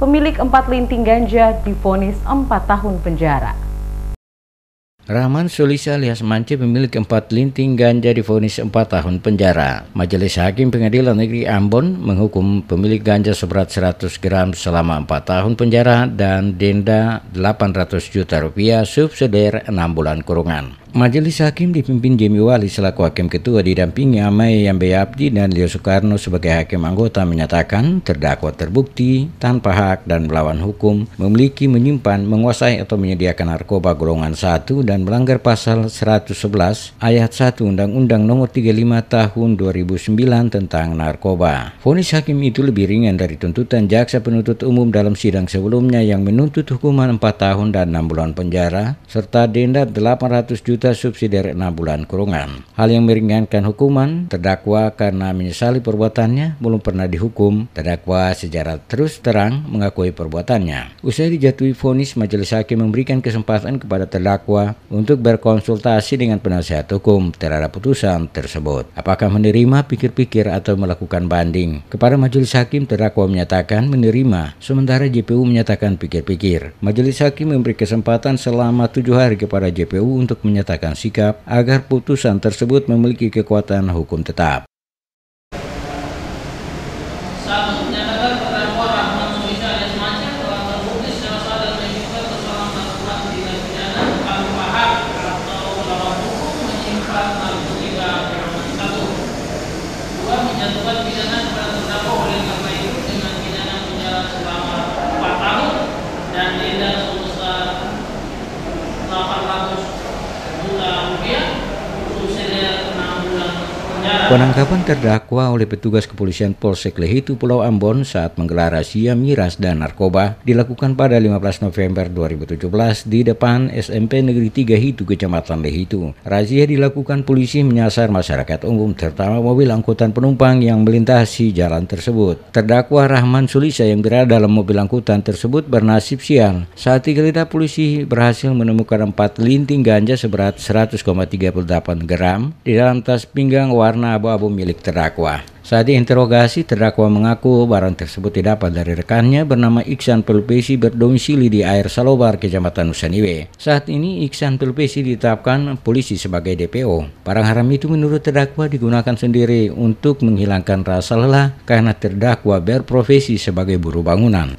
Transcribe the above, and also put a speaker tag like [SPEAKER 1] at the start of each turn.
[SPEAKER 1] Pemilik empat linting ganja difonis empat tahun penjara. Rahman Sulisa alias Mance pemilik empat linting ganja difonis empat tahun penjara. Majelis Hakim Pengadilan Negeri Ambon menghukum pemilik ganja seberat 100 gram selama empat tahun penjara dan denda 800 juta rupiah subsidi enam bulan kurungan. Majelis Hakim dipimpin Jimmy Wali selaku Hakim Ketua didampingi Amai Yambe Abdi dan Leo Soekarno sebagai Hakim anggota menyatakan terdakwa terbukti tanpa hak dan melawan hukum memiliki menyimpan, menguasai atau menyediakan narkoba golongan 1 dan melanggar pasal 111 ayat 1 Undang-Undang Nomor 35 Tahun 2009 tentang narkoba. Fonis hakim itu lebih ringan dari tuntutan jaksa penuntut umum dalam sidang sebelumnya yang menuntut hukuman 4 tahun dan 6 bulan penjara serta denda 800 juta juta subsidi dari 6 bulan kurungan. Hal yang meringankan hukuman terdakwa karena menyesali perbuatannya belum pernah dihukum. Terdakwa sejarah terus terang mengakui perbuatannya. Usai dijatuhi vonis, majelis hakim memberikan kesempatan kepada terdakwa untuk berkonsultasi dengan penasihat hukum terhadap putusan tersebut. Apakah menerima pikir-pikir atau melakukan banding? Kepada majelis hakim terdakwa menyatakan menerima, sementara JPU menyatakan pikir-pikir. Majelis hakim memberi kesempatan selama tujuh hari kepada JPU untuk menyatakan menyatakan sikap agar putusan tersebut memiliki kekuatan hukum tetap. Satu, Yeah. Penangkapan terdakwa oleh petugas kepolisian Polsek Lehitu Pulau Ambon saat menggelar razia miras dan narkoba dilakukan pada 15 November 2017 di depan SMP Negeri 3 Hitu, Kecamatan Lehitu. Razia dilakukan polisi menyasar masyarakat umum terutama mobil angkutan penumpang yang melintasi jalan tersebut. Terdakwa Rahman Sulisa yang berada dalam mobil angkutan tersebut bernasib sial. Saat digelita polisi berhasil menemukan empat linting ganja seberat 100,38 gram di dalam tas pinggang warna abu-abu milik terdakwa. Saat diinterogasi, terdakwa mengaku barang tersebut didapat dari rekannya bernama Iksan Pelupesi berdomisili di air Salobar, Kecamatan Nusaniwe. Saat ini Iksan Pelupesi ditetapkan polisi sebagai DPO. Barang haram itu menurut terdakwa digunakan sendiri untuk menghilangkan rasa lelah karena terdakwa berprofesi sebagai buruh bangunan.